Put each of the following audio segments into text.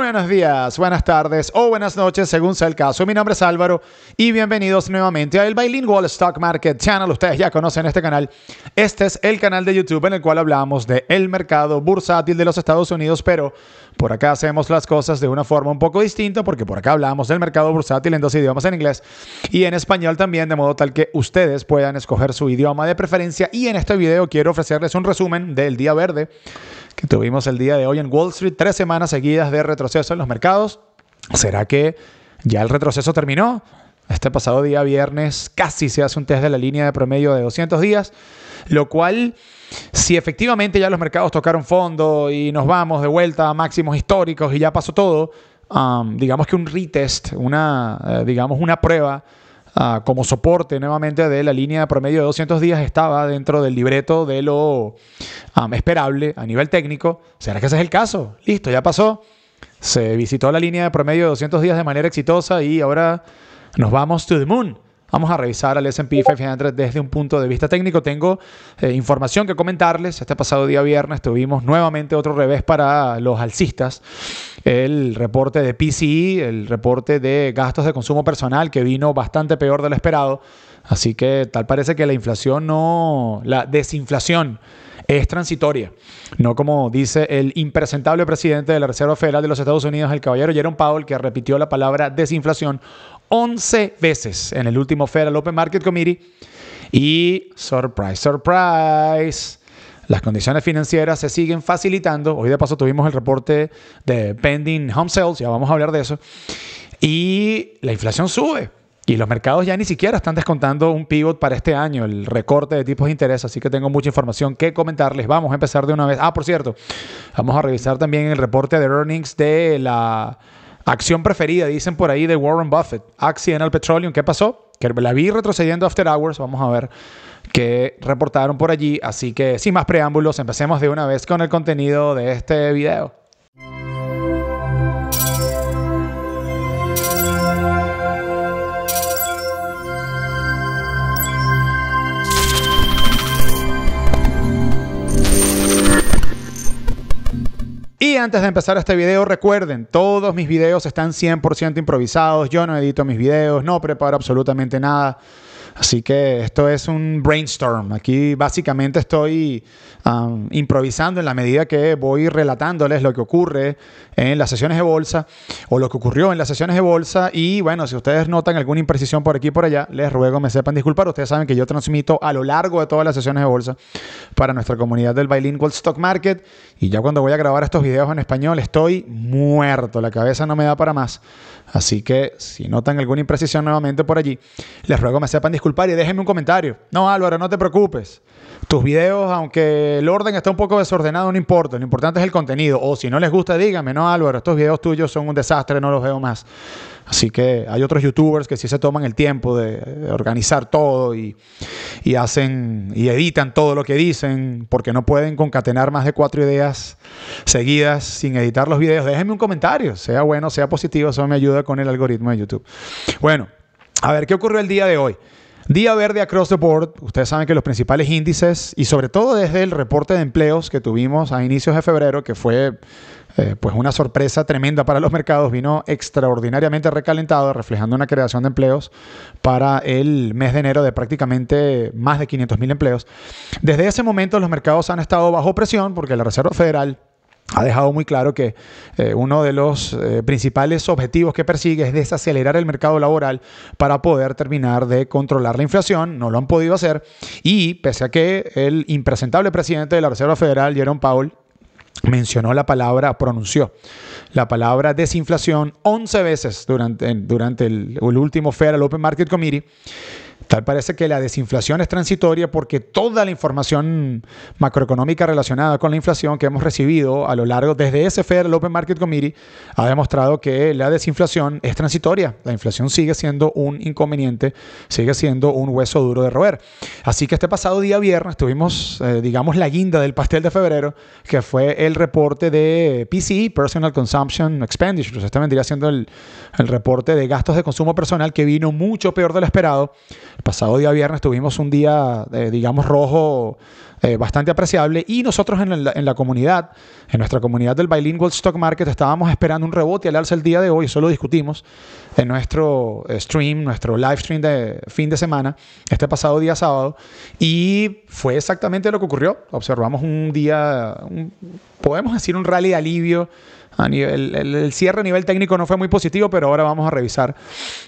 buenos días, buenas tardes o buenas noches, según sea el caso. Mi nombre es Álvaro y bienvenidos nuevamente al Bilingual Stock Market Channel. Ustedes ya conocen este canal. Este es el canal de YouTube en el cual hablamos de el mercado bursátil de los Estados Unidos, pero por acá hacemos las cosas de una forma un poco distinta porque por acá hablamos del mercado bursátil en dos idiomas, en inglés y en español también, de modo tal que ustedes puedan escoger su idioma de preferencia. Y en este video quiero ofrecerles un resumen del día verde que tuvimos el día de hoy en Wall Street, tres semanas seguidas de retroceso en los mercados. ¿Será que ya el retroceso terminó? Este pasado día viernes casi se hace un test de la línea de promedio de 200 días, lo cual, si efectivamente ya los mercados tocaron fondo y nos vamos de vuelta a máximos históricos y ya pasó todo, digamos que un retest, una, eh, digamos una prueba Ah, como soporte nuevamente de la línea de promedio de 200 días estaba dentro del libreto de lo esperable a nivel técnico. ¿Será que ese es el caso? Listo, ya pasó. Se visitó la línea de promedio de 200 días de manera exitosa y ahora nos vamos to the moon. Vamos a revisar al SP 500 desde un punto de vista técnico. Tengo eh, información que comentarles. Este pasado día viernes tuvimos nuevamente otro revés para los alcistas. El reporte de PCI, e, el reporte de gastos de consumo personal que vino bastante peor de lo esperado. Así que tal parece que la inflación no, la desinflación es transitoria. No como dice el impresentable presidente de la Reserva Federal de los Estados Unidos, el caballero Jerome Powell, que repitió la palabra desinflación 11 veces en el último Federal Open Market Committee y, surprise, surprise, las condiciones financieras se siguen facilitando. Hoy de paso tuvimos el reporte de pending home sales, ya vamos a hablar de eso. Y la inflación sube. Y los mercados ya ni siquiera están descontando un pivot para este año, el recorte de tipos de interés, así que tengo mucha información que comentarles. Vamos a empezar de una vez. Ah, por cierto, vamos a revisar también el reporte de earnings de la Acción preferida, dicen por ahí, de Warren Buffett. Accidental Petroleum, ¿qué pasó? Que la vi retrocediendo After Hours, vamos a ver qué reportaron por allí. Así que sin más preámbulos, empecemos de una vez con el contenido de este video. Y antes de empezar este video, recuerden, todos mis videos están 100% improvisados, yo no edito mis videos, no preparo absolutamente nada. Así que esto es un brainstorm. Aquí básicamente estoy um, improvisando en la medida que voy relatándoles lo que ocurre en las sesiones de bolsa o lo que ocurrió en las sesiones de bolsa. Y bueno, si ustedes notan alguna imprecisión por aquí y por allá, les ruego me sepan disculpar. Ustedes saben que yo transmito a lo largo de todas las sesiones de bolsa para nuestra comunidad del Bilingual Stock Market. Y ya cuando voy a grabar estos videos en español, estoy muerto. La cabeza no me da para más. Así que si notan alguna imprecisión nuevamente por allí, les ruego me sepan disculpar y déjenme un comentario. No, Álvaro, no te preocupes. Tus videos, aunque el orden está un poco desordenado, no importa. Lo importante es el contenido. O si no les gusta, díganme, no, Álvaro, estos videos tuyos son un desastre, no los veo más. Así que hay otros youtubers que sí se toman el tiempo de organizar todo y, hacen y editan todo lo que dicen porque no pueden concatenar más de cuatro ideas seguidas sin editar los videos. Déjenme un comentario, sea bueno, sea positivo, eso me ayuda con el algoritmo de YouTube. Bueno, a ver, ¿qué ocurrió el día de hoy? Día verde across the board. Ustedes saben que los principales índices, y sobre todo desde el reporte de empleos que tuvimos a inicios de febrero, que fue eh, pues una sorpresa tremenda para los mercados, vino extraordinariamente recalentado, reflejando una creación de empleos para el mes de enero de prácticamente más de 500 mil empleos. Desde ese momento los mercados han estado bajo presión porque la Reserva Federal ha dejado muy claro que eh, uno de los eh, principales objetivos que persigue es desacelerar el mercado laboral para poder terminar de controlar la inflación. No lo han podido hacer. Y pese a que el impresentable presidente de la Reserva Federal, Jerome Powell, mencionó la palabra, pronunció la palabra desinflación 11 veces durante, durante el, el último Federal Open Market Committee. Tal parece que la desinflación es transitoria porque toda la información macroeconómica relacionada con la inflación que hemos recibido a lo largo desde FED, el Open Market Committee, ha demostrado que la desinflación es transitoria. La inflación sigue siendo un inconveniente, sigue siendo un hueso duro de roer. Así que este pasado día viernes tuvimos, eh, digamos, la guinda del pastel de febrero, que fue el reporte de PCE, Personal Consumption Expenditures. Este vendría siendo el, el reporte de gastos de consumo personal que vino mucho peor de lo esperado. El pasado día viernes tuvimos un día, eh, digamos, rojo eh, bastante apreciable y nosotros en la, comunidad, en nuestra comunidad del Bilingual Stock Market, estábamos esperando un rebote al alza el día de hoy, eso lo discutimos en nuestro eh, stream, nuestro live stream de fin de semana, este pasado día sábado, y fue exactamente lo que ocurrió. Observamos un día, podemos decir, un rally de alivio el, cierre a nivel técnico no fue muy positivo, pero ahora vamos a revisar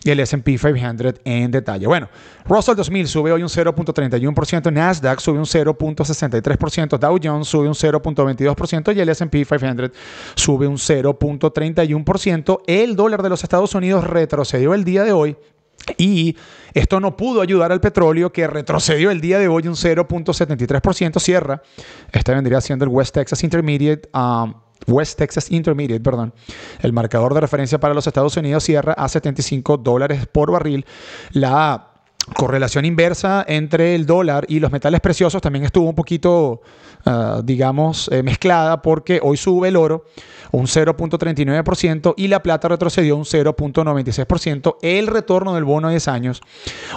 el SP 500 en detalle. Bueno, Russell 2000 sube hoy un 0.31%, Nasdaq sube un 0.63%, Dow Jones sube un 0.22% y el SP 500 sube un 0.31%. El dólar de los Estados Unidos retrocedió el día de hoy y esto no pudo ayudar al petróleo, que retrocedió el día de hoy un 0.73%, cierra. Este vendría siendo el West Texas Intermediate um, West Texas Intermediate, perdón. El marcador de referencia para los Estados Unidos cierra a 75 dólares por barril. La correlación inversa entre el dólar y los metales preciosos también estuvo un poquito, ah, digamos, eh, mezclada porque hoy sube el oro, un 0.39% y la plata retrocedió un 0.96%. El retorno del bono a 10 años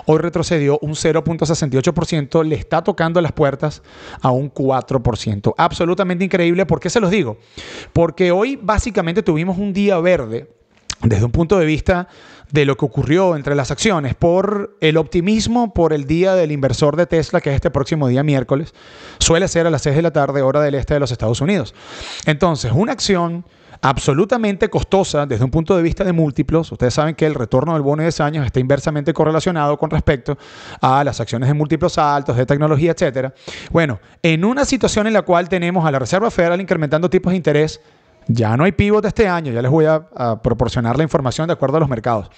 hoy retrocedió un 0.68%, le está tocando las puertas a un 4%. Absolutamente increíble, ¿por qué se los digo? Porque hoy básicamente tuvimos un día verde desde un punto de vista de lo que ocurrió entre las acciones por el optimismo por el día del inversor de Tesla, que es este próximo día miércoles, suele ser a las 6 de la tarde, hora del este de los Estados Unidos. Entonces, una acción absolutamente costosa desde un punto de vista de múltiplos. Ustedes saben que el retorno del bono de 10 años está inversamente correlacionado con respecto a las acciones de múltiplos altos, de tecnología, etc. Bueno, en una situación en la cual tenemos a la Reserva Federal incrementando tipos de interés ya no hay pivot este año, ya les voy a, proporcionar la información de acuerdo a los mercados.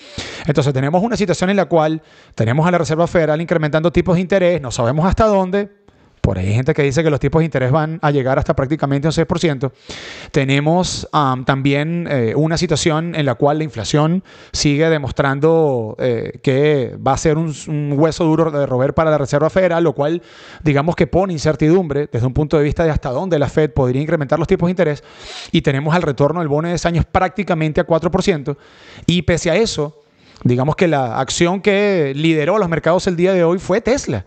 Entonces tenemos una situación en la cual tenemos a la Reserva Federal incrementando tipos de interés, no sabemos hasta dónde, por ahí hay gente que dice que los tipos de interés van a llegar hasta prácticamente un 6%. Tenemos también eh, una situación en la cual la inflación sigue demostrando eh, que va a ser un, hueso duro de roer para la Reserva Federal, lo cual digamos que pone incertidumbre desde un punto de vista de hasta dónde la Fed podría incrementar los tipos de interés. Y tenemos al retorno del bono de 10 años prácticamente a 4%. Y pese a eso, digamos que la acción que lideró los mercados el día de hoy fue Tesla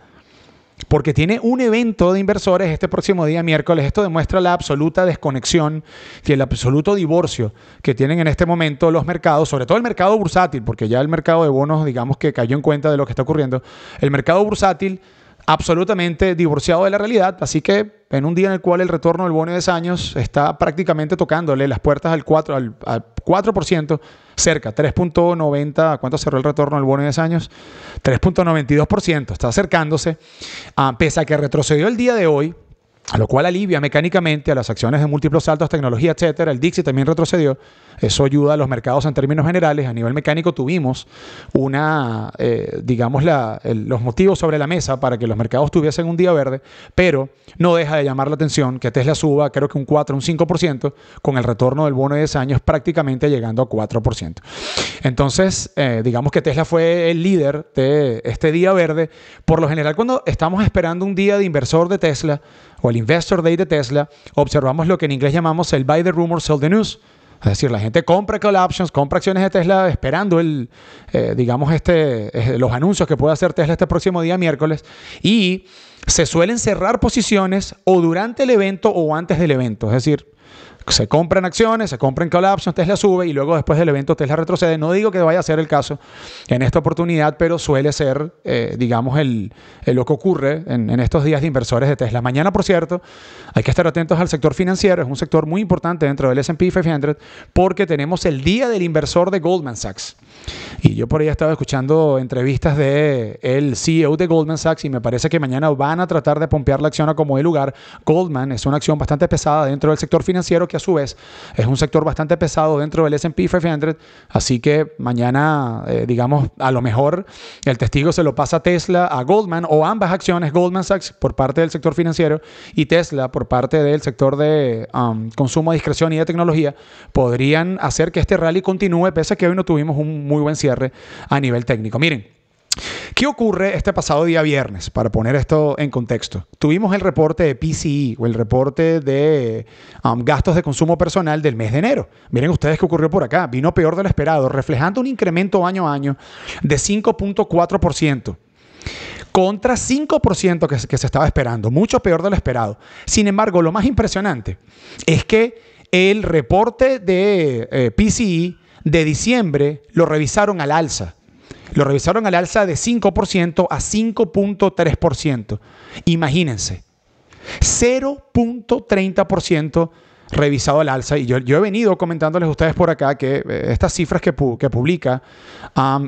porque tiene un evento de inversores este próximo día miércoles. Esto demuestra la absoluta desconexión y el absoluto divorcio que tienen en este momento los mercados, sobre todo el mercado bursátil, porque ya el mercado de bonos, digamos que cayó en cuenta de lo que está ocurriendo. El mercado bursátil absolutamente divorciado de la realidad, así que en un día en el cual el retorno del bono de 10 años está prácticamente tocándole las puertas al 4%, al, 4% cerca, 3.90, ¿cuánto cerró el retorno del bono de 10 años? 3.92%, está acercándose, ah, pese a que retrocedió el día de hoy, a lo cual alivia mecánicamente a las acciones de múltiplos saltos, tecnología, etcétera. El Dixie también retrocedió. Eso ayuda a los mercados en términos generales. A nivel mecánico tuvimos una, eh, digamos, la, los motivos sobre la mesa para que los mercados tuviesen un día verde, pero no deja de llamar la atención que Tesla suba, creo que un 4, un 5%, con el retorno del bono de 10 años prácticamente llegando a 4%. Entonces, eh, digamos que Tesla fue el líder de este día verde. Por lo general, cuando estamos esperando un día de inversor de Tesla, o el Investor Day de Tesla, observamos lo que en inglés llamamos el buy the rumor, sell the news. Es decir, la gente compra call options, compra acciones de Tesla esperando el, eh, digamos, este, eh, los anuncios que puede hacer Tesla este próximo día miércoles. Y se suelen cerrar posiciones o durante el evento o antes del evento. Es decir, se compran acciones, se compran call options, Tesla sube y luego después del evento Tesla retrocede. No digo que vaya a ser el caso en esta oportunidad, pero suele ser, eh, digamos, lo que ocurre en, en, estos días de inversores de Tesla. Mañana, por cierto, hay que estar atentos al sector financiero, es un sector muy importante dentro del SP 500 porque tenemos el Día del Inversor de Goldman Sachs. Y yo por ahí estaba escuchando entrevistas de el CEO de Goldman Sachs y me parece que mañana van a tratar de pompear la acción a como de lugar. Goldman es una acción bastante pesada dentro del sector financiero que a su vez es un sector bastante pesado dentro del S&P 500, así que mañana eh, digamos a lo mejor el testigo se lo pasa a Tesla, a Goldman o ambas acciones Goldman Sachs por parte del sector financiero y Tesla por parte del sector de um, consumo, discreción y de tecnología podrían hacer que este rally continúe pese a que hoy no tuvimos un muy buen cierre a nivel técnico. Miren, ¿Qué ocurre este pasado día viernes? Para poner esto en contexto. Tuvimos el reporte de PCE o el reporte de um, gastos de consumo personal del mes de enero. Miren ustedes qué ocurrió por acá. Vino peor de lo esperado, reflejando un incremento año a año de 5.4% contra 5% que, que se estaba esperando, mucho peor de lo esperado. Sin embargo, lo más impresionante es que el reporte de eh, PCE PCI de diciembre lo revisaron al alza. Lo revisaron al alza de 5% a 5.3%. Imagínense, 0.30% revisado al alza. Y yo, he venido comentándoles a ustedes por acá que eh, estas cifras que, que publica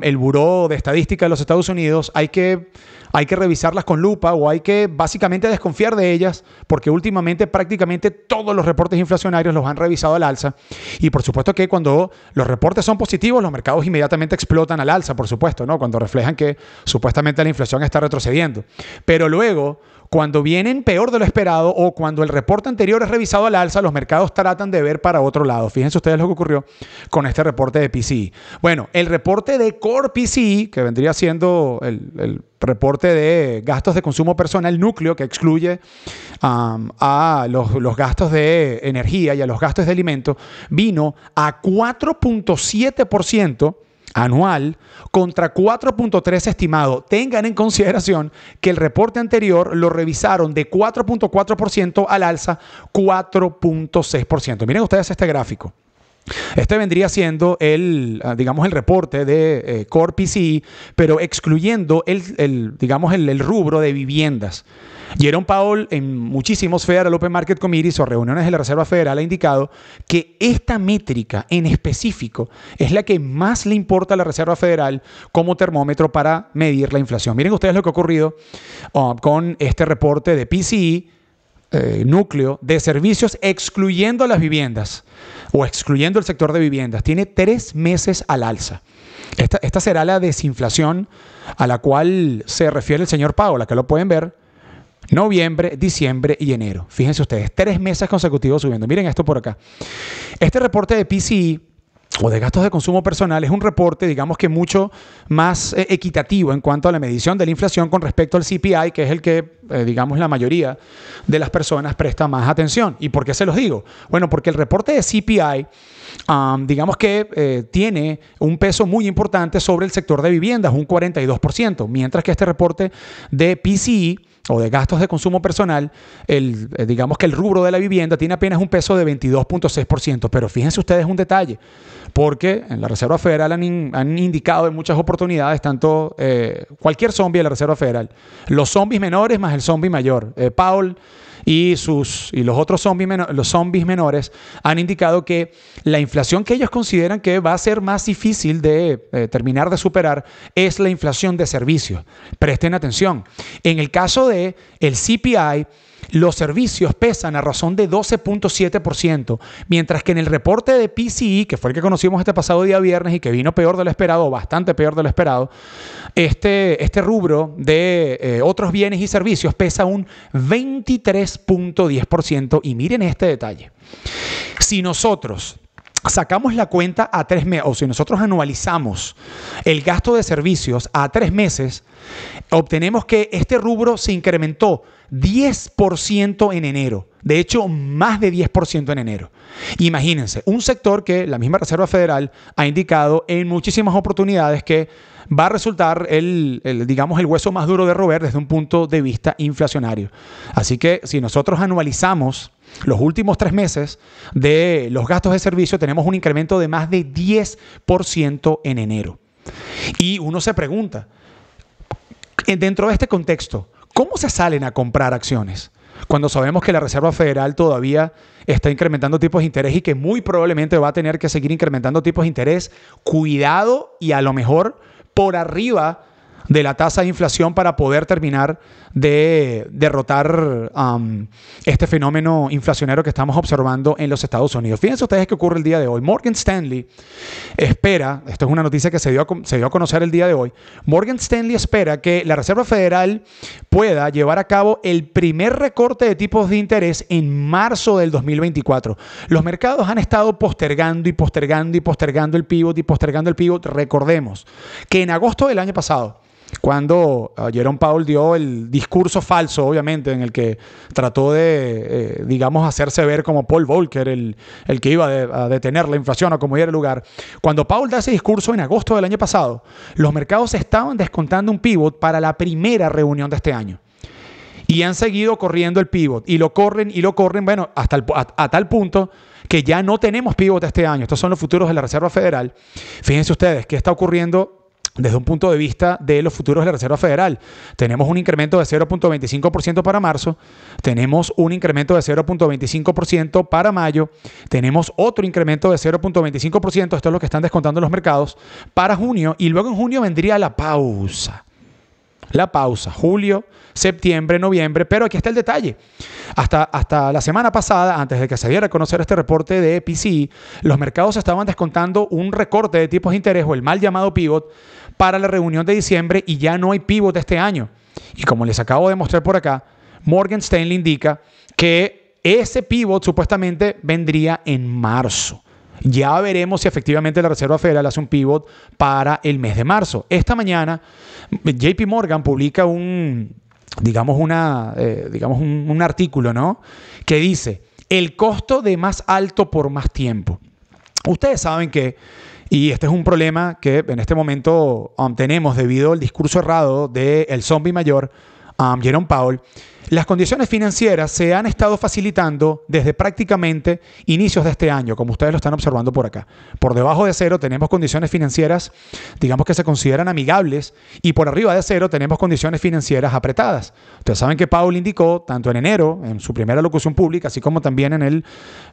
el Buró de Estadística de los Estados Unidos hay que hay que revisarlas con lupa o hay que básicamente desconfiar de ellas, porque últimamente prácticamente todos los reportes inflacionarios los han revisado al alza. Y por supuesto que cuando los reportes son positivos, los mercados inmediatamente explotan al alza, por supuesto, ¿no? Cuando reflejan que supuestamente la inflación está retrocediendo. Pero luego cuando vienen peor de lo esperado o cuando el reporte anterior es revisado al alza, los mercados tratan de ver para otro lado. Fíjense ustedes lo que ocurrió con este reporte de PCI. E. Bueno, el reporte de Core PCI, e, que vendría siendo el, reporte de gastos de consumo personal núcleo que excluye um, a los, gastos de energía y a los gastos de alimento, vino a 4.7% anual contra 4.3 estimado. Tengan en consideración que el reporte anterior lo revisaron de 4.4% al alza 4.6%. Miren ustedes este gráfico. Este vendría siendo el, ah, digamos, el reporte de eh, Core PCI, pero excluyendo el, digamos, el, rubro de viviendas. Jerome Powell en muchísimos Federal Open Market Committee o reuniones de la Reserva Federal ha indicado que esta métrica en específico es la que más le importa a la Reserva Federal como termómetro para medir la inflación. Miren ustedes lo que ha ocurrido ah, con este reporte de PCI, e, eh, núcleo de servicios excluyendo las viviendas o excluyendo el sector de viviendas, tiene tres meses al alza. Esta, será la desinflación a la cual se refiere el señor Paola, que lo pueden ver. Noviembre, diciembre y enero. Fíjense ustedes, tres meses consecutivos subiendo. Miren esto por acá. Este reporte de PCI e o de gastos de consumo personal es un reporte, digamos que mucho más eh, equitativo en cuanto a la medición de la inflación con respecto al CPI, que es el que, eh, digamos, la mayoría de las personas presta más atención. ¿Y por qué se los digo? Bueno, porque el reporte de CPI, digamos que eh, tiene un peso muy importante sobre el sector de viviendas, un 42%, mientras que este reporte de PCI o de gastos de consumo personal, el, eh, digamos que el rubro de la vivienda tiene apenas un peso de 22.6%. Pero fíjense ustedes un detalle, porque en la Reserva Federal han, indicado en muchas oportunidades, tanto eh, cualquier zombie de la Reserva Federal, los zombies menores más el zombie mayor. Eh, Paul y, sus, y los otros zombies, menores, los menores han indicado que la inflación que ellos consideran que va a ser más difícil de eh, terminar de superar es la inflación de servicios. Presten atención. En el caso de el CPI, los servicios pesan a razón de 12.7%, mientras que en el reporte de PCI, e, que fue el que conocimos este pasado día viernes y que vino peor de lo esperado, bastante peor de lo esperado, este, este rubro de eh, otros bienes y servicios pesa un 23.10%. Y miren este detalle. Si nosotros sacamos la cuenta a tres meses, o si nosotros anualizamos el gasto de servicios a tres meses, obtenemos que este rubro se incrementó 10% en enero. De hecho, más de 10% en enero. Imagínense, un sector que la misma Reserva Federal ha indicado en muchísimas oportunidades que va a resultar el, digamos, el hueso más duro de roer desde un punto de vista inflacionario. Así que si nosotros anualizamos los últimos tres meses de los gastos de servicio, tenemos un incremento de más de 10% en enero. Y uno se pregunta, dentro de este contexto, ¿Cómo se salen a comprar acciones? Cuando sabemos que la Reserva Federal todavía está incrementando tipos de interés y que muy probablemente va a tener que seguir incrementando tipos de interés, cuidado y a lo mejor por arriba de la tasa de inflación para poder terminar de derrotar este fenómeno inflacionario que estamos observando en los Estados Unidos. Fíjense ustedes qué ocurre el día de hoy. Morgan Stanley espera, esto es una noticia que se dio, a, se dio a conocer el día de hoy, Morgan Stanley espera que la Reserva Federal pueda llevar a cabo el primer recorte de tipos de interés en marzo del 2024. Los mercados han estado postergando y postergando y postergando el pivot y postergando el pivot. Recordemos que en agosto del año pasado, cuando ah, Jerome Paul dio el discurso falso, obviamente, en el que trató de, eh, digamos, hacerse ver como Paul Volcker, el, que iba a detener la inflación o como era el lugar. Cuando Paul da ese discurso en agosto del año pasado, los mercados estaban descontando un pivot para la primera reunión de este año. Y han seguido corriendo el pivot. Y lo corren y lo corren, bueno, hasta a, tal punto que ya no tenemos pivot este año. Estos son los futuros de la Reserva Federal. Fíjense ustedes qué está ocurriendo desde un punto de vista de los futuros de la Reserva Federal. Tenemos un incremento de 0.25% para marzo, tenemos un incremento de 0.25% para mayo, tenemos otro incremento de 0.25%, esto es lo que están descontando los mercados, para junio y luego en junio vendría la pausa. La pausa, julio, septiembre, noviembre, pero aquí está el detalle. Hasta, hasta la semana pasada, antes de que se diera a conocer este reporte de PCI, los mercados estaban descontando un recorte de tipos de interés o el mal llamado pivot para la reunión de diciembre y ya no hay pívot este año. Y como les acabo de mostrar por acá, Morgan Stanley indica que ese pivot supuestamente vendría en marzo. Ya veremos si efectivamente la Reserva Federal hace un pivot para el mes de marzo. Esta mañana, JP Morgan publica un, digamos, una, eh, digamos un artículo, ¿no? Que dice, el costo de más alto por más tiempo. Ustedes saben que y este es un problema que en este momento um, tenemos debido al discurso errado del zombie mayor, um, Jerome Powell, las condiciones financieras se han estado facilitando desde prácticamente inicios de este año, como ustedes lo están observando por acá. Por debajo de cero tenemos condiciones financieras, digamos que se consideran amigables, y por arriba de cero tenemos condiciones financieras apretadas. Ustedes saben que Paul indicó, tanto en enero, en su primera locución pública, así como también en el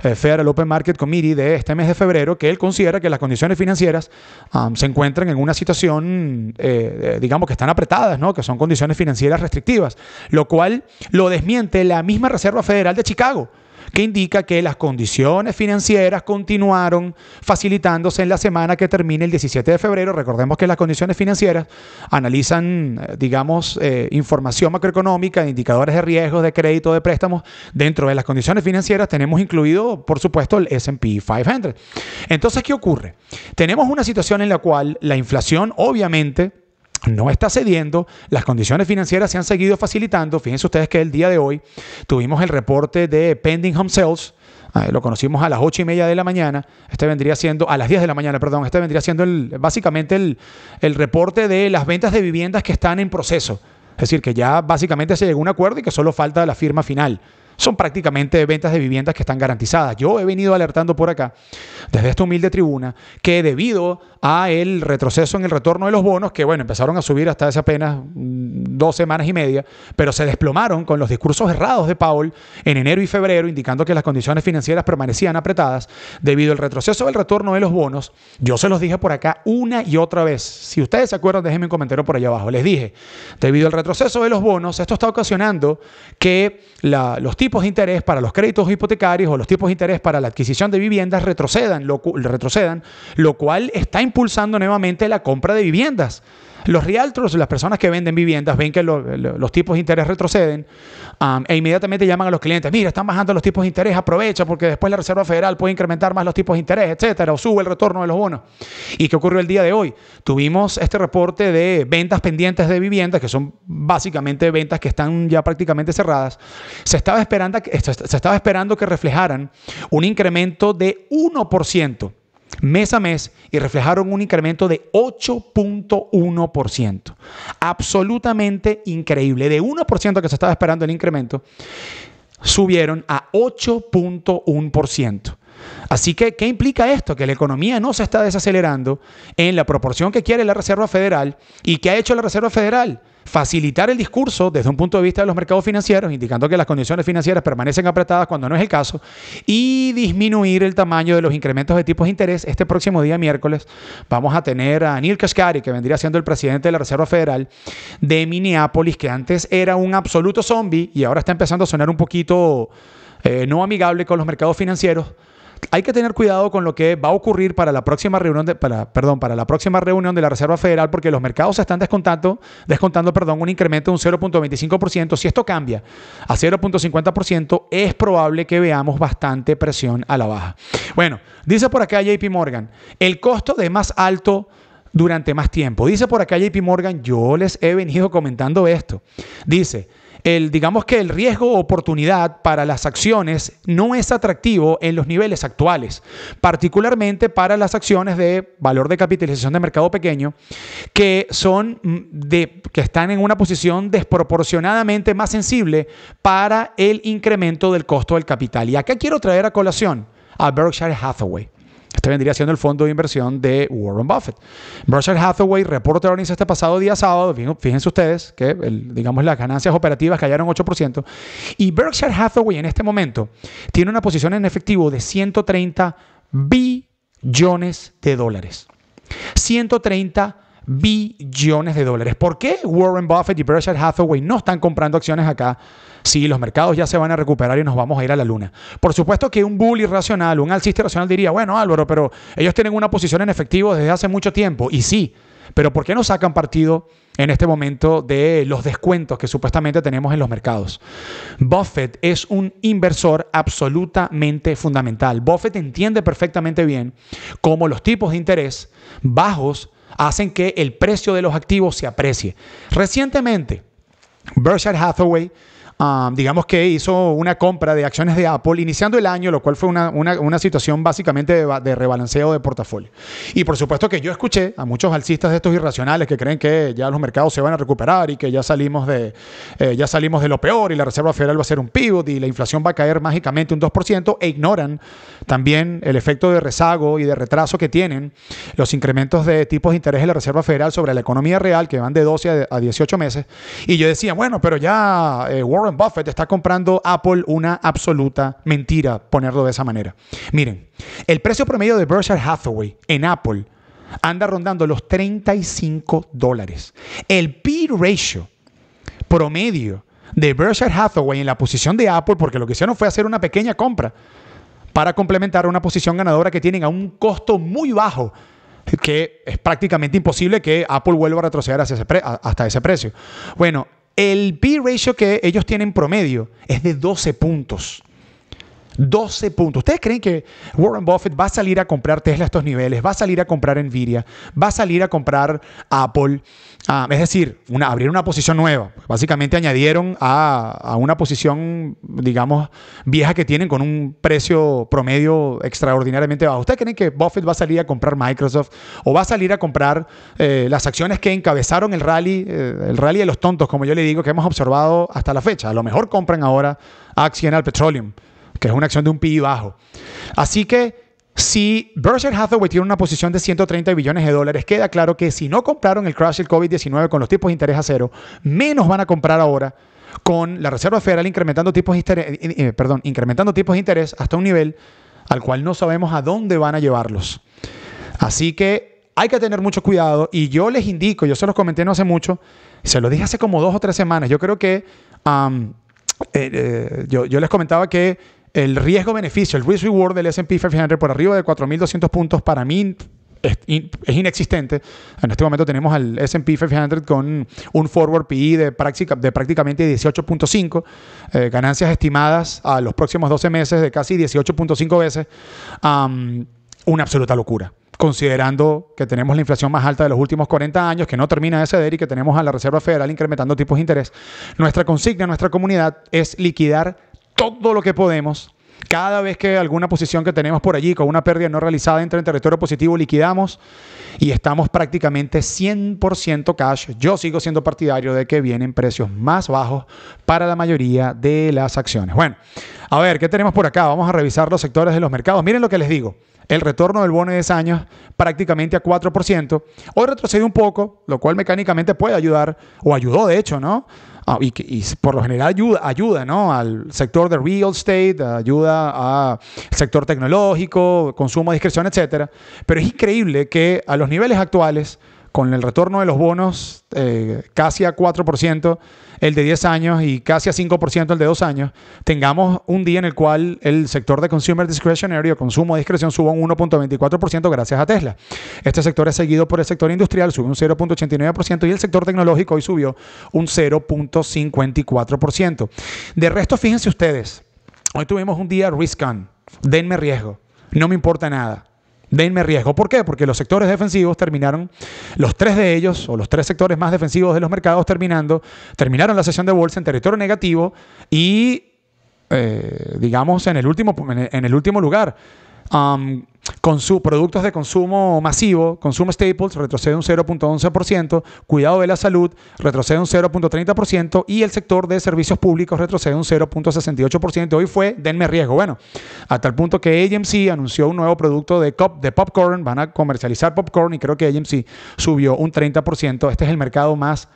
eh, Federal Open Market Committee de este mes de febrero, que él considera que las condiciones financieras ah, se encuentran en una situación, eh, eh, digamos que están apretadas, ¿no? que son condiciones financieras restrictivas, lo cual lo desmiente la misma Reserva Federal de Chicago, que indica que las condiciones financieras continuaron facilitándose en la semana que termina el 17 de febrero. Recordemos que las condiciones financieras analizan, eh, digamos, eh, información macroeconómica, indicadores de riesgos, de crédito, de préstamos. Dentro de las condiciones financieras tenemos incluido, por supuesto, el SP 500. Entonces, ¿qué ocurre? Tenemos una situación en la cual la inflación, obviamente, no está cediendo, las condiciones financieras se han seguido facilitando. Fíjense ustedes que el día de hoy tuvimos el reporte de Pending Home Sales, ah, lo conocimos a las ocho y media de la mañana, este vendría siendo, a las 10 de la mañana, perdón, este vendría siendo el, básicamente el, el reporte de las ventas de viviendas que están en proceso. Es decir, que ya básicamente se llegó a un acuerdo y que solo falta la firma final son prácticamente ventas de viviendas que están garantizadas. Yo he venido alertando por acá, desde esta humilde tribuna, que debido a el retroceso en el retorno de los bonos, que bueno, empezaron a subir hasta hace apenas mm, dos semanas y media, pero se desplomaron con los discursos errados de Paul en enero y febrero, indicando que las condiciones financieras permanecían apretadas debido al retroceso del retorno de los bonos. Yo se los dije por acá una y otra vez. Si ustedes se acuerdan, déjenme un comentario por allá abajo. Les dije, debido al retroceso de los bonos, esto está ocasionando que los tipos de interés para los créditos hipotecarios o los tipos de interés para la adquisición de viviendas retrocedan, lo, retrocedan, lo cual está impulsando nuevamente la compra de viviendas. Los realtors, las personas que venden viviendas, ven que los tipos de interés retroceden um, e inmediatamente llaman a los clientes, mira, están bajando los tipos de interés, aprovecha porque después la Reserva Federal puede incrementar más los tipos de interés, etcétera, o sube el retorno de los bonos. ¿Y qué ocurrió el día de hoy? Tuvimos este reporte de ventas pendientes de viviendas, que son básicamente ventas que están ya prácticamente cerradas. Se estaba esperando, se estaba esperando que reflejaran un incremento de 1% mes a mes y reflejaron un incremento de 8.1%. Absolutamente increíble. De 1% que se estaba esperando el incremento, subieron a 8.1%. Así que, ¿qué implica esto? Que la economía no se está desacelerando en la proporción que quiere la Reserva Federal. ¿Y qué ha hecho la Reserva Federal? facilitar el discurso desde un punto de vista de los mercados financieros, indicando que las condiciones financieras permanecen apretadas cuando no es el caso, y disminuir el tamaño de los incrementos de tipos de interés. Este próximo día, miércoles, vamos a tener a Neil Kashkari, que vendría siendo el presidente de la Reserva Federal de Minneapolis, que antes era un absoluto zombie y ahora está empezando a sonar un poquito eh, no amigable con los mercados financieros hay que tener cuidado con lo que va a ocurrir para la próxima reunión de, para, perdón, para la próxima reunión de la Reserva Federal, porque los mercados están descontando, descontando un incremento de un 0.25%. Si esto cambia a 0.50%, es probable que veamos bastante presión a la baja. Bueno, dice por acá JP Morgan, el costo de más alto durante más tiempo. Dice por acá JP Morgan, yo les he venido comentando esto. Dice, el, digamos que el riesgo oportunidad para las acciones no es atractivo en los niveles actuales, particularmente para las acciones de valor de capitalización de mercado pequeño, que son mm, de, que están en una posición desproporcionadamente más sensible para el incremento del costo del capital. Y acá quiero traer a colación a Berkshire Hathaway. Este vendría siendo el fondo de inversión de Warren Buffett. Berkshire Hathaway reportó earnings este pasado día sábado. Fíjense ustedes que, digamos, las ganancias operativas cayeron 8%. Y Berkshire Hathaway en este momento tiene una posición en efectivo de 130 billones de dólares. 130 billones de dólares. ¿Por qué Warren Buffett y Berkshire Hathaway no están comprando acciones acá? si los mercados ya se van a recuperar y nos vamos a ir a la luna. Por supuesto que un bull irracional, un alcista racional diría, bueno Álvaro, pero ellos tienen una posición en efectivo desde hace mucho tiempo. Y sí, pero ¿por qué no sacan partido en este momento de los descuentos que supuestamente tenemos en los mercados? Buffett es un inversor absolutamente fundamental. Buffett entiende perfectamente bien cómo los tipos de interés bajos hacen que el precio de los activos se aprecie. Recientemente, Berkshire Hathaway Ah, digamos que hizo una compra de acciones de Apple iniciando el año, lo cual fue una, una, situación básicamente de, rebalanceo de portafolio. Y por supuesto que yo escuché a muchos alcistas de estos irracionales que creen que ya los mercados se van a recuperar y que ya salimos de, eh, ya salimos de lo peor y la Reserva Federal va a ser un pivot y la inflación va a caer mágicamente un 2% e ignoran también el efecto de rezago y de retraso que tienen los incrementos de tipos de interés de la Reserva Federal sobre la economía real que van de 12 a 18 meses. Y yo decía, bueno, pero ya eh, Warren Buffett está comprando Apple una absoluta mentira, ponerlo de esa manera. Miren, el precio promedio de Berkshire Hathaway en Apple anda rondando los 35 dólares. El P ratio promedio de Berkshire Hathaway en la posición de Apple, porque lo que hicieron fue hacer una pequeña compra para complementar una posición ganadora que tienen a un costo muy bajo, que es prácticamente imposible que Apple vuelva a retroceder hasta ese precio. Bueno, el P-Ratio que ellos tienen promedio es de 12 puntos. 12 puntos. ¿Ustedes creen que Warren Buffett va a salir a comprar Tesla a estos niveles? ¿Va a salir a comprar Nvidia? ¿Va a salir a comprar Apple? Ah, es decir, abrir una posición nueva. Básicamente añadieron a, una posición, digamos, vieja que tienen con un precio promedio extraordinariamente bajo. ¿Ustedes creen que Buffett va a salir a comprar Microsoft o va a salir a comprar eh, las acciones que encabezaron el rally, eh, el rally de los tontos, como yo le digo, que hemos observado hasta la fecha? A lo mejor compran ahora acciones al Petroleum que es una acción de un PIB bajo. Así que si Berkshire Hathaway tiene una posición de 130 billones de dólares, queda claro que si no compraron el crash del COVID-19 con los tipos de interés a cero, menos van a comprar ahora con la Reserva Federal incrementando tipos de interés, eh, eh, perdón, incrementando tipos de interés hasta un nivel al cual no sabemos a dónde van a llevarlos. Así que hay que tener mucho cuidado y yo les indico, yo se los comenté no hace mucho, se lo dije hace como dos o tres semanas, yo creo que eh, yo, yo les comentaba que el riesgo-beneficio, el risk-reward del SP 500 por arriba de 4.200 puntos para mí es, inexistente. En este momento tenemos al SP 500 con un forward PI e de, práctica, de prácticamente 18.5, eh, ganancias estimadas a los próximos 12 meses de casi 18.5 veces. una absoluta locura considerando que tenemos la inflación más alta de los últimos 40 años, que no termina de ceder y que tenemos a la Reserva Federal incrementando tipos de interés, nuestra consigna, nuestra comunidad es liquidar todo lo que podemos. Cada vez que alguna posición que tenemos por allí con una pérdida no realizada entra en territorio positivo, liquidamos y estamos prácticamente 100% cash. Yo sigo siendo partidario de que vienen precios más bajos para la mayoría de las acciones. Bueno, a ver, ¿qué tenemos por acá? Vamos a revisar los sectores de los mercados. Miren lo que les digo. El retorno del bono de 10 años prácticamente a 4%. Hoy retrocede un poco, lo cual mecánicamente puede ayudar, o ayudó de hecho, ¿no? Ah, y, por lo general ayuda, al sector de real estate, ayuda al sector tecnológico, consumo de discreción, etcétera Pero es increíble que a los niveles actuales con el retorno de los bonos eh, casi a 4%, el de 10 años y casi a 5% el de 2 años, tengamos un día en el cual el sector de consumer discretionary o consumo de discreción suba un 1.24% gracias a Tesla. Este sector es seguido por el sector industrial, subió un 0.89% y el sector tecnológico hoy subió un 0.54%. De resto, fíjense ustedes, hoy tuvimos un día risk on, denme riesgo, no me importa nada me riesgo. ¿Por qué? Porque los sectores defensivos terminaron, los tres de ellos, o los tres sectores más defensivos de los mercados terminando, terminaron la sesión de bolsa en territorio negativo y, eh, digamos, en el último, en el último lugar con sus productos de consumo masivo, consumo staples, retrocede un 0.11%, cuidado de la salud, retrocede un 0.30% y el sector de servicios públicos retrocede un 0.68%. Hoy fue denme riesgo. Bueno, hasta el punto que AMC anunció un nuevo producto de, de popcorn, van a comercializar popcorn y creo que AMC subió un 30%. Este es el mercado más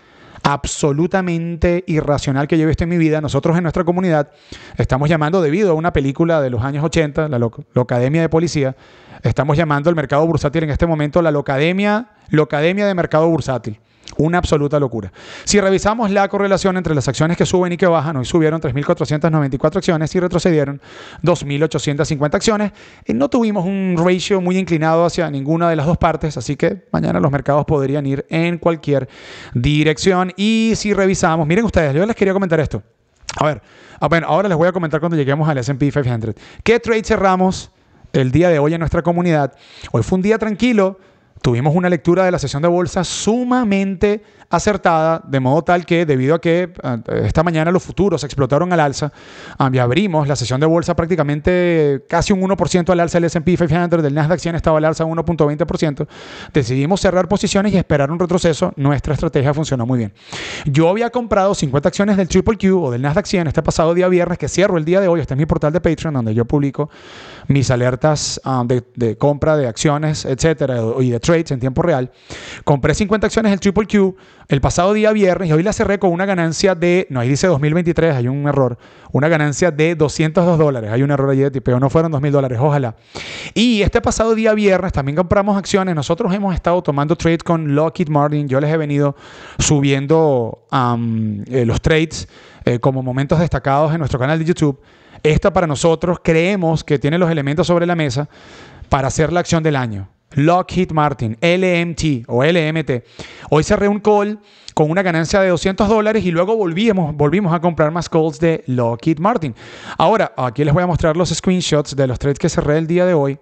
absolutamente irracional que lleve he visto en mi vida, nosotros en nuestra comunidad estamos llamando, debido a una película de los años 80, la Locademia de Policía, estamos llamando al mercado bursátil en este momento la Locademia, de Mercado Bursátil. Una absoluta locura. Si revisamos la correlación entre las acciones que suben y que bajan, hoy subieron 3.494 acciones y retrocedieron 2.850 acciones. Y eh, no tuvimos un ratio muy inclinado hacia ninguna de las dos partes, así que mañana los mercados podrían ir en cualquier dirección. Y si revisamos, miren ustedes, yo les quería comentar esto. A ver, ah, bueno, ahora les voy a comentar cuando lleguemos al SP 500. ¿Qué trade cerramos el día de hoy en nuestra comunidad? Hoy fue un día tranquilo tuvimos una lectura de la sesión de bolsa sumamente acertada, de modo tal que debido a que eh, esta mañana los futuros explotaron al alza ah, abrimos la sesión de bolsa prácticamente casi un 1% al alza del S&P 500, del Nasdaq 100 estaba al alza 1.20%, decidimos cerrar posiciones y esperar un retroceso, nuestra estrategia funcionó muy bien. Yo había comprado 50 acciones del Triple Q o del Nasdaq 100 este pasado día viernes, que cierro el día de hoy, este es mi portal de Patreon donde yo publico mis alertas ah, de, compra de acciones, etcétera, y de trades en tiempo real. Compré 50 acciones del Triple Q el pasado día viernes y hoy la cerré con una ganancia de, no, ahí dice 2023, hay un error, una ganancia de 202 dólares. Hay un error allí de no fueron 2.000 dólares, ojalá. Y este pasado día viernes también compramos acciones. Nosotros hemos estado tomando trades con Lockheed Martin. Yo les he venido subiendo eh, los trades eh, como momentos destacados en nuestro canal de YouTube. Esta para nosotros creemos que tiene los elementos sobre la mesa para hacer la acción del año. Lockheed Martin, LMT o LMT. Hoy cerré un call con una ganancia de 200 dólares y luego volvimos, volvimos a comprar más calls de Lockheed Martin. Ahora, aquí les voy a mostrar los screenshots de los trades que cerré el día de hoy.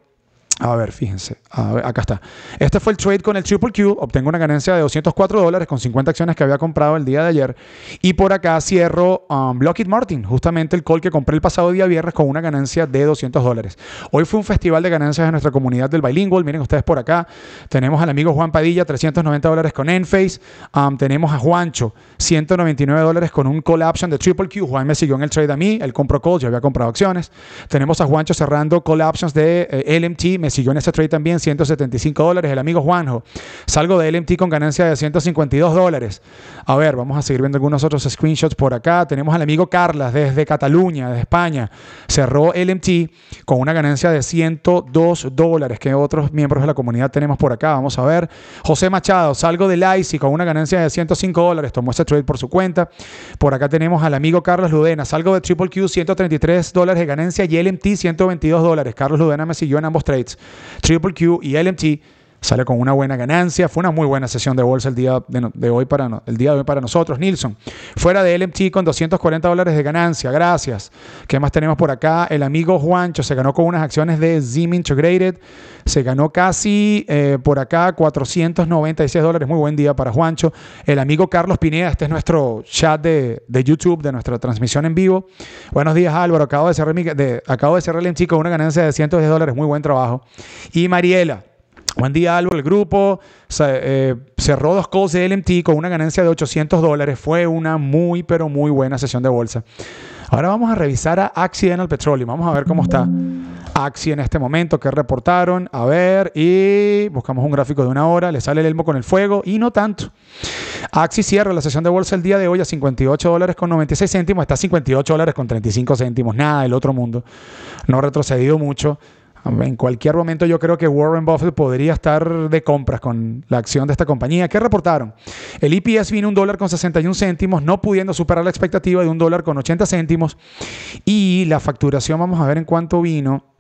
A ver, fíjense. acá está. Este fue el trade con el Triple Q. Obtengo una ganancia de 204 dólares con 50 acciones que había comprado el día de ayer. Y por acá cierro Blockit um, It Martin, justamente el call que compré el pasado día viernes con una ganancia de 200 dólares. Hoy fue un festival de ganancias de nuestra comunidad del bilingual. Miren ustedes por acá. Tenemos al amigo Juan Padilla, 390 dólares con Enphase. Um, tenemos a Juancho, 199 dólares con un call option de Triple Q. Juan me siguió en el trade a mí. Él compró call, yo había comprado acciones. Tenemos a Juancho cerrando call options de eh, LMT me siguió en ese trade también, 175 dólares, el amigo Juanjo. Salgo de LMT con ganancia de 152 dólares. A ver, vamos a seguir viendo algunos otros screenshots por acá. Tenemos al amigo Carlas desde Cataluña, de España. Cerró LMT con una ganancia de 102 dólares. ¿Qué otros miembros de la comunidad tenemos por acá? Vamos a ver. José Machado, salgo de ICI con una ganancia de 105 dólares. Tomó ese trade por su cuenta. Por acá tenemos al amigo Carlos Ludena. Salgo de Triple Q, 133 dólares de ganancia y LMT, 122 dólares. Carlos Ludena me siguió en ambos trades. Triple Q y LMT sale con una buena ganancia. Fue una muy buena sesión de bolsa el día de, hoy, para el día de hoy para nosotros, Nilsson. Fuera de LMT con 240 dólares de ganancia, gracias. ¿Qué más tenemos por acá? El amigo Juancho se ganó con unas acciones de Zim Integrated, se ganó casi eh, por acá 496 dólares. Muy buen día para Juancho. El amigo Carlos Pineda, este es nuestro chat de, YouTube, de nuestra transmisión en vivo. Buenos días, Álvaro. Acabo de cerrar, de, de cerrar el chico con una ganancia de 110 dólares. Muy buen trabajo. Y Mariela Buen día, Albo, El grupo eh, cerró dos calls de LMT con una ganancia de 800 dólares. Fue una muy, pero muy buena sesión de bolsa. Ahora vamos a revisar a Accidental Petroleum. Vamos a ver cómo está Axi en este momento, qué reportaron. A ver, y buscamos un gráfico de una hora. Le sale el elmo con el fuego y no tanto. Axi cierra la sesión de bolsa el día de hoy a 58 dólares con 96 céntimos. Está a 58 dólares con 35 céntimos. Nada del otro mundo. No ha retrocedido mucho en cualquier momento yo creo que Warren Buffett podría estar de compras con la acción de esta compañía. ¿Qué reportaron? El IPS e vino un dólar con 61 céntimos, no pudiendo superar la expectativa de un dólar con 80 céntimos. Y la facturación, vamos a ver en cuánto vino.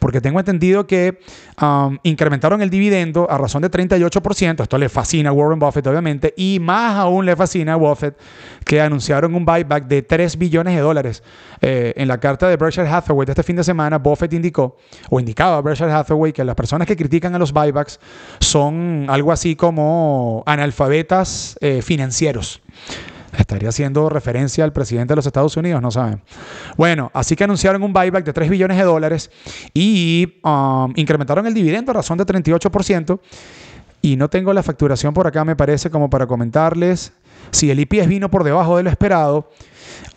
Porque tengo entendido que um, incrementaron el dividendo a razón de 38%. Esto le fascina a Warren Buffett, obviamente. Y más aún le fascina a Buffett que anunciaron un buyback de 3 billones de dólares. Eh, en la carta de Berkshire Hathaway de este fin de semana, Buffett indicó, o indicaba a Berkshire Hathaway, que las personas que critican a los buybacks son algo así como analfabetas eh, financieros. Estaría haciendo referencia al presidente de los Estados Unidos, no saben. Bueno, así que anunciaron un buyback de 3 billones de dólares y um, incrementaron el dividendo a razón de 38%. Y no tengo la facturación por acá, me parece, como para comentarles si el IPS vino por debajo de lo esperado,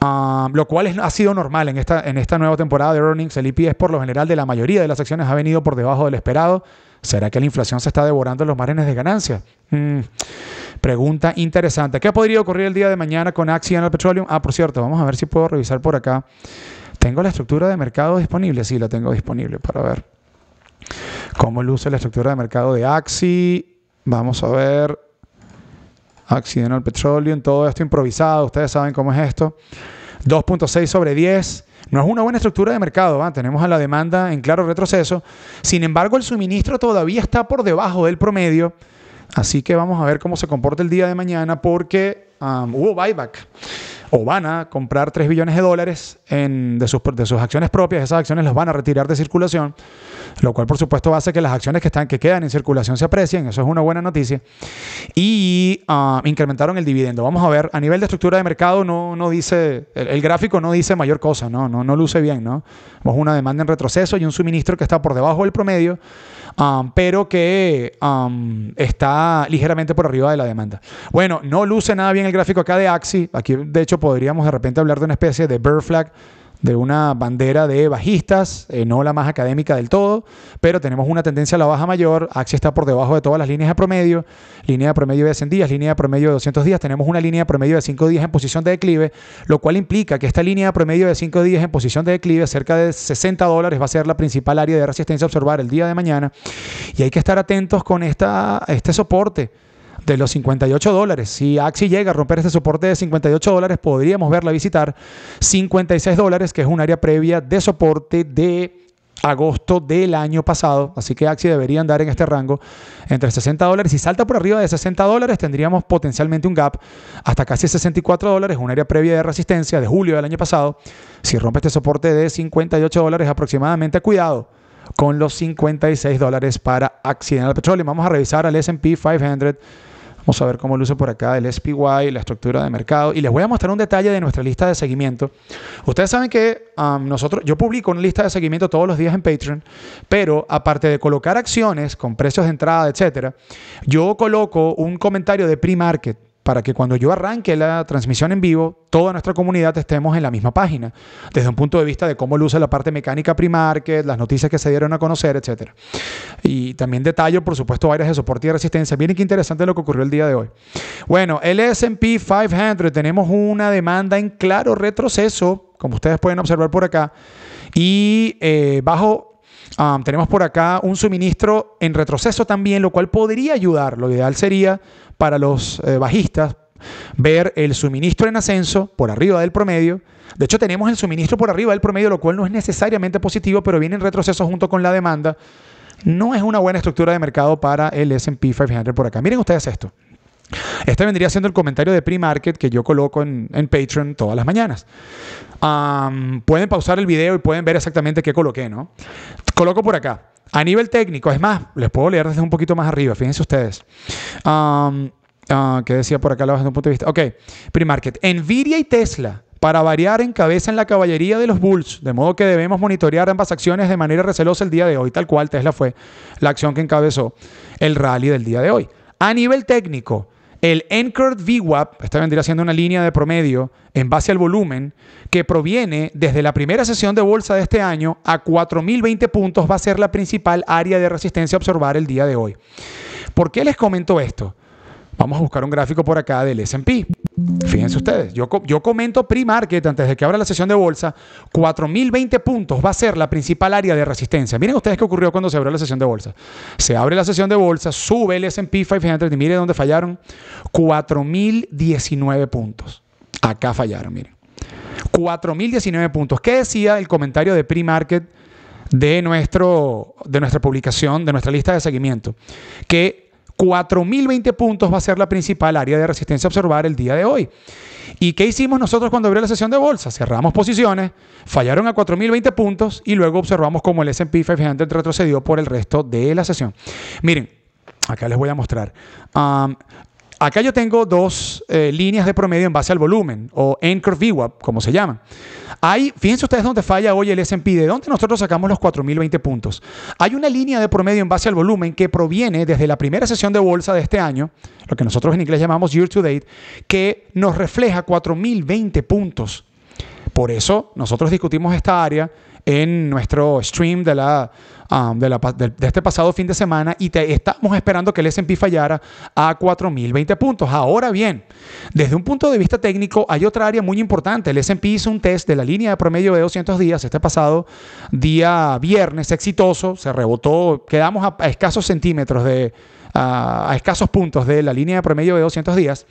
um, lo cual es, ha sido normal en esta, en esta nueva temporada de earnings, el IPS por lo general de la mayoría de las acciones ha venido por debajo del esperado. ¿Será que la inflación se está devorando los márgenes de ganancia? Mm. Pregunta interesante. ¿Qué podría ocurrir el día de mañana con el Petroleum? Ah, por cierto, vamos a ver si puedo revisar por acá. ¿Tengo la estructura de mercado disponible? Sí, la tengo disponible para ver cómo luce la estructura de mercado de Axi. Vamos a ver. Accidental Petroleum, todo esto improvisado, ustedes saben cómo es esto. 2.6 sobre 10. No es una buena estructura de mercado, tenemos a la demanda en claro retroceso. Sin embargo, el suministro todavía está por debajo del promedio. Así que vamos a ver cómo se comporta el día de mañana porque um, hubo buyback. O van a comprar 3 billones de dólares de, sus, acciones propias. Esas acciones las van a retirar de circulación, lo cual por supuesto hace que las acciones que, están, quedan en circulación se aprecien. Eso es una buena noticia. Y um, incrementaron el dividendo. Vamos a ver, a nivel de estructura de mercado no, no dice, el, gráfico no dice mayor cosa, no, no, no luce bien. ¿no? una demanda en retroceso y un suministro que está por debajo del promedio pero que está ligeramente por arriba de la demanda. Bueno, no luce nada bien el gráfico acá de Axi. Aquí, de hecho, podríamos de repente hablar de una especie de bear flag de una bandera de bajistas, eh, no la más académica del todo, pero tenemos una tendencia a la baja mayor, Axi está por debajo de todas las líneas de promedio, línea de promedio de 100 días, línea de promedio de 200 días, tenemos una línea de promedio de 5 días en posición de declive, lo cual implica que esta línea de promedio de 5 días en posición de declive, cerca de 60 dólares, va a ser la principal área de resistencia a observar el día de mañana, y hay que estar atentos con esta, este soporte de los 58 dólares. Si Axi llega a romper este soporte de 58 dólares, podríamos verla visitar 56 dólares, que es un área previa de soporte de agosto del año pasado, así que Axi debería andar en este rango entre 60 dólares. Si salta por arriba de 60 dólares, tendríamos potencialmente un gap hasta casi 64 dólares, un área previa de resistencia de julio del año pasado. Si rompe este soporte de 58 dólares aproximadamente, cuidado con los 56 dólares para el petróleo Vamos a revisar al SP 500 Vamos a ver cómo luce por acá el SPY, la estructura de mercado. Y les voy a mostrar un detalle de nuestra lista de seguimiento. Ustedes saben que nosotros, yo publico una lista de seguimiento todos los días en Patreon, pero aparte de colocar acciones con precios de entrada, etcétera, yo coloco un comentario de pre-market para que cuando yo arranque la transmisión en vivo, toda nuestra comunidad estemos en la misma página, desde un punto de vista de cómo luce la parte mecánica pre-market, las noticias que se dieron a conocer, etc. Y también detallo, por supuesto, áreas de soporte y resistencia. Miren qué interesante lo que ocurrió el día de hoy. Bueno, el SP 500, tenemos una demanda en claro retroceso, como ustedes pueden observar por acá, y eh, bajo Ah, tenemos por acá un suministro en retroceso también, lo cual podría ayudar. Lo ideal sería para los eh, bajistas ver el suministro en ascenso por arriba del promedio. De hecho, tenemos el suministro por arriba del promedio, lo cual no es necesariamente positivo, pero viene en retroceso junto con la demanda. No es una buena estructura de mercado para el SP 500 por acá. Miren ustedes esto. Este vendría siendo el comentario de pre-market que yo coloco en Patreon todas las mañanas pueden pausar el video y pueden ver exactamente qué coloqué, ¿no? Coloco por acá. A nivel técnico, es más, les puedo leer desde un poquito más arriba, fíjense ustedes. Ah, ¿Qué decía por acá desde un punto de vista? Ok, Primarket. Envidia y Tesla para variar en cabeza en la caballería de los Bulls, de modo que debemos monitorear ambas acciones de manera recelosa el día de hoy, tal cual Tesla fue la acción que encabezó el rally del día de hoy. A nivel técnico, el Anchored VWAP, está vendría siendo una línea de promedio en base al volumen, que proviene desde la primera sesión de bolsa de este año a 4.020 puntos, va a ser la principal área de resistencia a observar el día de hoy. ¿Por qué les comento esto? Vamos a buscar un gráfico por acá del SP. Fíjense ustedes, yo, comento pre-market antes de que abra la sesión de bolsa, 4.020 puntos va a ser la principal área de resistencia. Miren ustedes qué ocurrió cuando se abrió la sesión de bolsa. Se abre la sesión de bolsa, sube el SP 500 y miren dónde fallaron, 4.019 puntos. Acá fallaron, miren. 4.019 puntos. ¿Qué decía el comentario de pre-market de, de nuestra publicación, de nuestra lista de seguimiento? Que 4.020 puntos va a ser la principal área de resistencia a observar el día de hoy. ¿Y qué hicimos nosotros cuando abrió la sesión de bolsa? Cerramos posiciones, fallaron a 4.020 puntos y luego observamos cómo el SP 500 retrocedió por el resto de la sesión. Miren, acá les voy a mostrar. acá yo tengo dos eh, líneas de promedio en base al volumen o Anchor VWAP, como se llama fíjense ustedes dónde falla hoy el S&P, de dónde nosotros sacamos los 4.020 puntos. Hay una línea de promedio en base al volumen que proviene desde la primera sesión de bolsa de este año, lo que nosotros en inglés llamamos year to date, que nos refleja 4.020 puntos. Por eso nosotros discutimos esta área en nuestro stream de, la, um, de, este pasado fin de semana y te, estamos esperando que el S&P fallara a 4.020 puntos. Ahora bien, desde un punto de vista técnico hay otra área muy importante. El S&P hizo un test de la línea de promedio de 200 días este pasado día viernes, exitoso, se rebotó, quedamos a escasos centímetros de a, escasos puntos de la línea de promedio de 200 días.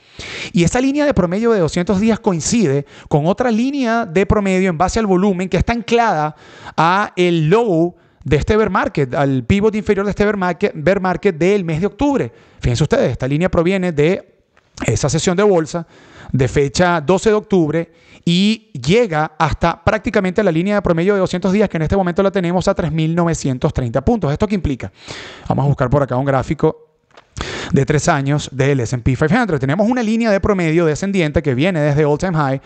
Y esa línea de promedio de 200 días coincide con otra línea de promedio en base al volumen que está anclada a el low de este bear market, al pivot inferior de este bear market, bear market del mes de octubre. Fíjense ustedes, esta línea proviene de esa sesión de bolsa de fecha 12 de octubre y llega hasta prácticamente la línea de promedio de 200 días, que en este momento la tenemos a 3.930 puntos. ¿Esto qué implica? Vamos a buscar por acá un gráfico de tres años del SP 500. Tenemos una línea de promedio descendiente que viene desde all time high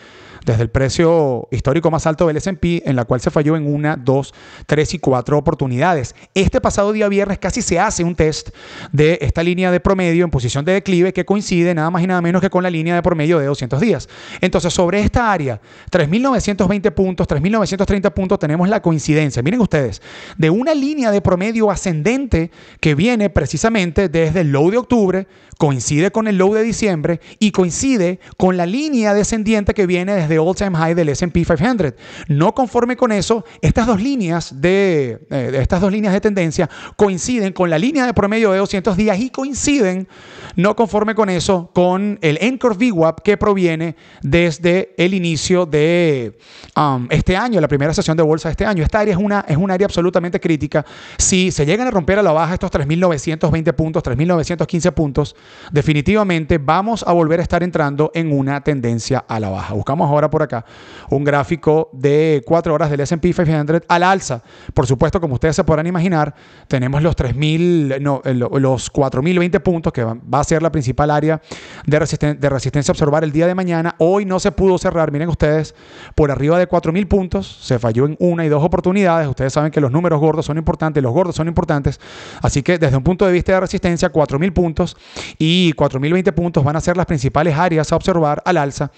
desde el precio histórico más alto del SP, en la cual se falló en una, dos, tres y cuatro oportunidades. Este pasado día viernes casi se hace un test de esta línea de promedio en posición de declive que coincide nada más y nada menos que con la línea de promedio de 200 días. Entonces, sobre esta área, 3.920 puntos, 3.930 puntos, tenemos la coincidencia, miren ustedes, de una línea de promedio ascendente que viene precisamente desde el low de octubre, coincide con el low de diciembre y coincide con la línea descendiente que viene desde all time high del SP 500. No conforme con eso, estas dos líneas eh, de, estas dos líneas de tendencia coinciden con la línea de promedio de 200 días y coinciden, no conforme con eso, con el Anchor VWAP que proviene desde el inicio de um, este año, la primera sesión de bolsa de este año. Esta área es una, es un área absolutamente crítica. Si se llegan a romper a la baja estos 3.920 puntos, 3.915 puntos, definitivamente vamos a volver a estar entrando en una tendencia a la baja. Buscamos ahora ahora por acá, un gráfico de 4 horas del SP 500 al alza. Por supuesto, como ustedes se podrán imaginar, tenemos los 3.000, no, eh, los 4.020 puntos, que va a ser la principal área de, de resistencia a observar el día de mañana. Hoy no se pudo cerrar, miren ustedes, por arriba de 4.000 puntos, se falló en una y dos oportunidades. Ustedes saben que los números gordos son importantes, los gordos son importantes. Así que desde un punto de vista de resistencia, 4.000 puntos y 4.020 puntos van a ser las principales áreas a observar al alza.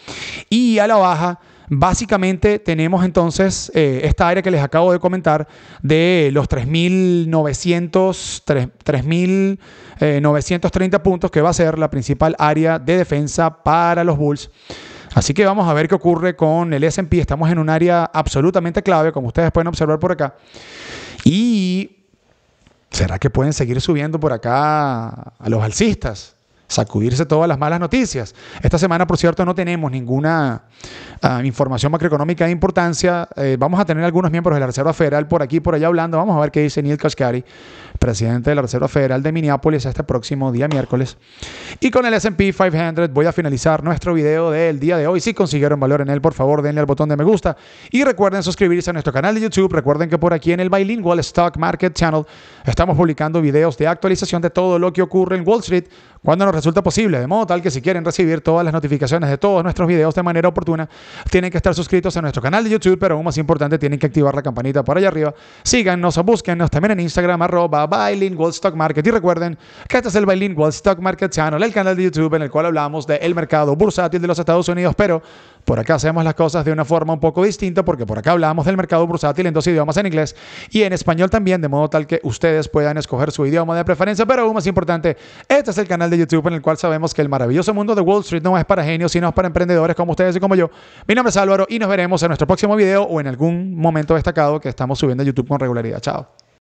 Y a la baja, baja, básicamente tenemos entonces eh, esta área que les acabo de comentar de los 3.930 eh, puntos que va a ser la principal área de defensa para los Bulls. Así que vamos a ver qué ocurre con el SP. Estamos en un área absolutamente clave, como ustedes pueden observar por acá. Y ¿será que pueden seguir subiendo por acá a los alcistas? sacudirse todas las malas noticias. Esta semana, por cierto, no tenemos ninguna ah, información macroeconómica de importancia. Eh, vamos a tener algunos miembros de la Reserva Federal por aquí por allá hablando. Vamos a ver qué dice Neil Kashkari, presidente de la Reserva Federal de Minneapolis, este próximo día miércoles. Y con el SP 500 voy a finalizar nuestro video del día de hoy. Si consiguieron valor en él, por favor, denle al botón de me gusta. Y recuerden suscribirse a nuestro canal de YouTube. Recuerden que por aquí en el Bilingual Stock Market Channel estamos publicando videos de actualización de todo lo que ocurre en Wall Street cuando nos resulta posible, de modo tal que si quieren recibir todas las notificaciones de todos nuestros videos de manera oportuna, tienen que estar suscritos a nuestro canal de YouTube, pero aún más importante, tienen que activar la campanita por allá arriba. Síganos o búsquennos también en Instagram, arroba Stock Market. Y recuerden que este es el Bilingual Stock Market Channel, el canal de YouTube en el cual hablamos del mercado bursátil de los Estados Unidos, pero por acá hacemos las cosas de una forma un poco distinta, porque por acá hablamos del mercado bursátil en dos idiomas, en inglés y en español también, de modo tal que ustedes puedan escoger su idioma de preferencia, pero aún más importante, este es el canal de YouTube en el cual sabemos que el maravilloso mundo de Wall Street no es para genios, sino para emprendedores como ustedes y como yo. Mi nombre es Álvaro y nos veremos en nuestro próximo video o en algún momento destacado que estamos subiendo a YouTube con regularidad. Chao.